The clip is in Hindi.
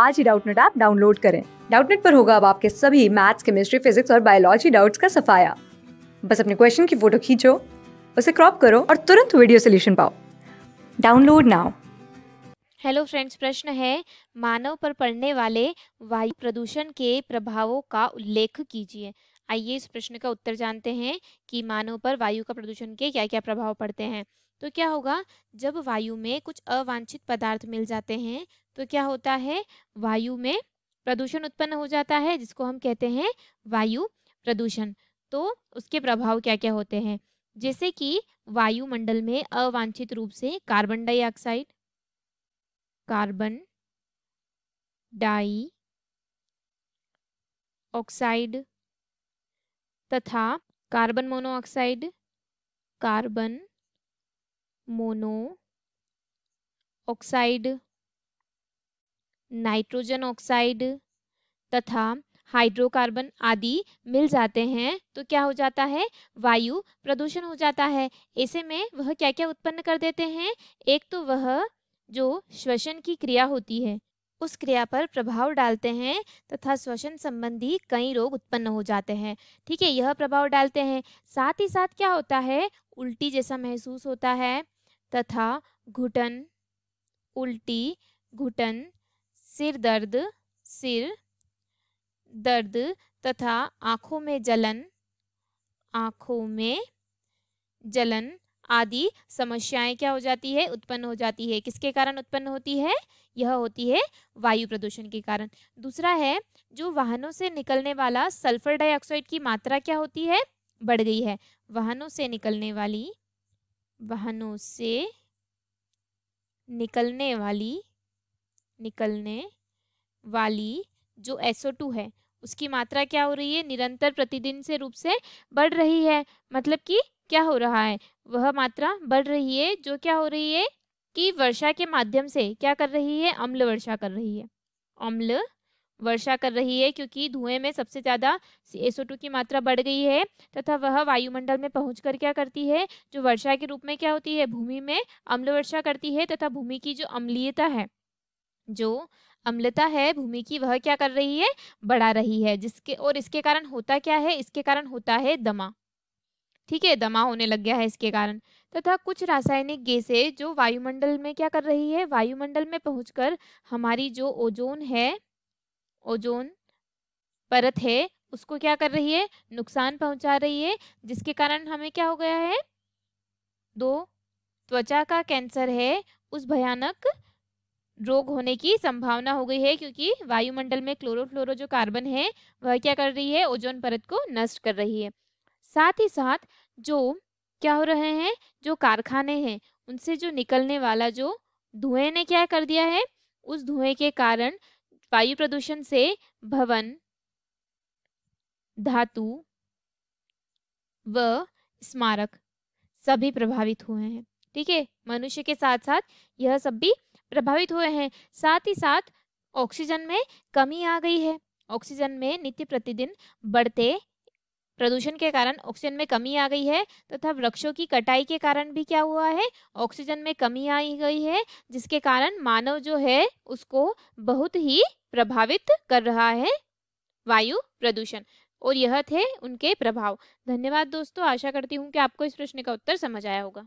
आज ही डाउटनेट ऐप डाउनलोड करें डाउटनेट पर होगा अब आपके सभी मैथ्स केमिस्ट्री फिजिक्स और बायोलॉजी डाउट्स का सफाया बस अपने क्वेश्चन की फोटो खींचो उसे क्रॉप करो और तुरंत वीडियो सोल्यूशन पाओ डाउनलोड नाउ हेलो फ्रेंड्स प्रश्न है मानव पर पड़ने वाले वायु प्रदूषण के प्रभावों का उल्लेख कीजिए आइए इस प्रश्न का उत्तर जानते हैं कि मानव पर वायु का प्रदूषण के क्या क्या प्रभाव पड़ते हैं तो क्या होगा जब वायु में कुछ अवांछित पदार्थ मिल जाते हैं तो क्या होता है वायु में प्रदूषण उत्पन्न हो जाता है जिसको हम कहते हैं वायु प्रदूषण तो उसके प्रभाव क्या क्या होते हैं जैसे कि वायुमंडल में अवांछित रूप से carbon dioxide carbon dioxide तथा carbon monoxide carbon monoxide nitrogen oxide तथा हाइड्रोकार्बन आदि मिल जाते हैं तो क्या हो जाता है वायु प्रदूषण हो जाता है ऐसे में वह क्या क्या उत्पन्न कर देते हैं एक तो वह जो श्वसन की क्रिया होती है उस क्रिया पर प्रभाव डालते हैं तथा श्वसन संबंधी कई रोग उत्पन्न हो जाते हैं ठीक है यह प्रभाव डालते हैं साथ ही साथ क्या होता है उल्टी जैसा महसूस होता है तथा घुटन उल्टी घुटन सिर दर्द सिर दर्द तथा आँखों में जलन आँखों में जलन आदि समस्याएं क्या हो जाती है उत्पन्न हो जाती है किसके कारण उत्पन्न होती है यह होती है वायु प्रदूषण के कारण दूसरा है जो वाहनों से निकलने वाला सल्फर डाइऑक्साइड की मात्रा क्या होती है बढ़ गई है वाहनों से निकलने वाली वाहनों से निकलने वाली निकलने वाली जो SO2 है उसकी मात्रा क्या हो रही है निरंतर प्रतिदिन से रूप से बढ़ रही है मतलब कि क्या हो रहा है वह मात्रा बढ़ रही है जो क्या हो रही है कि वर्षा के माध्यम से क्या कर रही है अम्ल वर्षा कर रही है अम्ल वर्षा कर रही है क्योंकि धुएं में सबसे ज़्यादा SO2 की मात्रा बढ़ गई है तथा वह वायुमंडल में कर क्या करती है जो वर्षा के रूप में क्या होती है भूमि में अम्ल वर्षा करती है तथा भूमि की जो अम्लीयता है जो अम्लता है भूमि की वह क्या कर रही है बढ़ा रही है जिसके और इसके कारण होता क्या है इसके कारण होता है दमा ठीक है दमा होने लग गया है इसके कारण तथा कुछ रासायनिक गैसें जो वायुमंडल में क्या कर रही है वायुमंडल में पहुंचकर हमारी जो ओजोन है ओजोन परत है उसको क्या कर रही है नुकसान पहुंचा रही है जिसके कारण हमें क्या हो गया है दो त्वचा का कैंसर है उस भयानक रोग होने की संभावना हो गई है क्योंकि वायुमंडल में क्लोरोफ्लोरो जो कार्बन है वह क्या कर रही है ओजोन परत को नष्ट कर रही है साथ ही साथ जो क्या हो रहे हैं जो कारखाने हैं उनसे जो निकलने वाला जो धुएं ने क्या कर दिया है उस धुएं के कारण वायु प्रदूषण से भवन धातु व स्मारक सभी प्रभावित हुए हैं ठीक है मनुष्य के साथ साथ यह सब भी प्रभावित हुए हैं साथ ही साथ ऑक्सीजन में कमी आ गई है ऑक्सीजन में नित्य प्रतिदिन बढ़ते प्रदूषण के कारण ऑक्सीजन में कमी आ गई है तथा वृक्षों की कटाई के कारण भी क्या हुआ है ऑक्सीजन में कमी आई गई है जिसके कारण मानव जो है उसको बहुत ही प्रभावित कर रहा है वायु प्रदूषण और यह थे उनके प्रभाव धन्यवाद दोस्तों आशा करती हूँ कि आपको इस प्रश्न का उत्तर समझ आया होगा